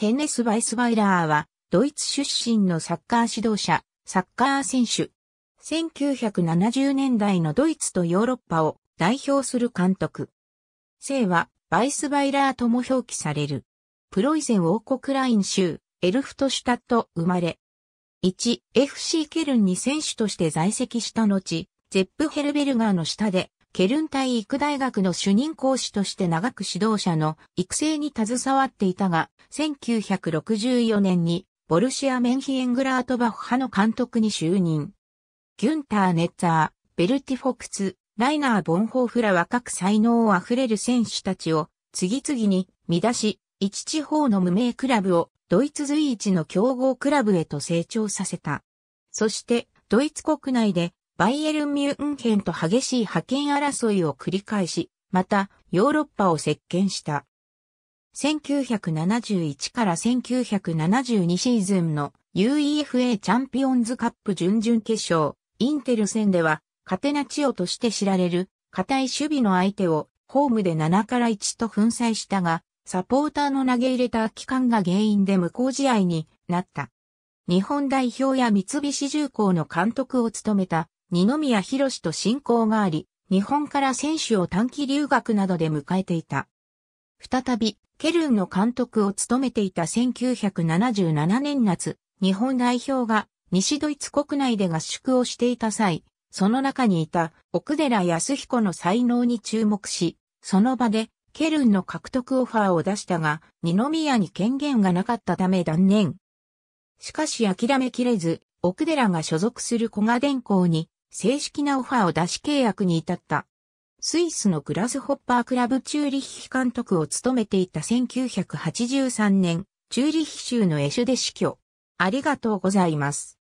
ヘンネス・バイスバイラーは、ドイツ出身のサッカー指導者、サッカー選手。1970年代のドイツとヨーロッパを代表する監督。姓は、バイスバイラーとも表記される。プロイゼン王国ライン州、エルフトシュタット生まれ。1、FC ケルンに選手として在籍した後、ゼップ・ヘルベルガーの下でケルンイ育大学の主任講師として長く指導者の育成に携わっていたが、1964年にボルシア・メンヒエングラートバッハの監督に就任。ギュンター・ネッザー、ベルティ・フォクツ、ライナー・ボンホーフら若く才能あふれる選手たちを次々に見出し、一地方の無名クラブをドイツ随一の強豪クラブへと成長させた。そして、ドイツ国内でバイエルン・ミュンヘンと激しい覇権争いを繰り返し、またヨーロッパを席巻した。1971から1972シーズンの UEFA チャンピオンズカップ準々決勝、インテル戦では、カテナチオとして知られる、硬い守備の相手を、ホームで7から1と粉砕したが、サポーターの投げ入れた空き缶が原因で無効試合になった。日本代表や三菱重工の監督を務めた二宮博士と親交があり、日本から選手を短期留学などで迎えていた。再び、ケルンの監督を務めていた1977年夏、日本代表が西ドイツ国内で合宿をしていた際、その中にいた奥寺康彦の才能に注目し、その場でケルンの獲得オファーを出したが、二宮に権限がなかったため断念。しかし諦めきれず、奥寺が所属する小賀電工に正式なオファーを出し契約に至った。スイスのグラスホッパークラブチューリッヒ監督を務めていた1983年、チューリッヒ州のエシュで死去。ありがとうございます。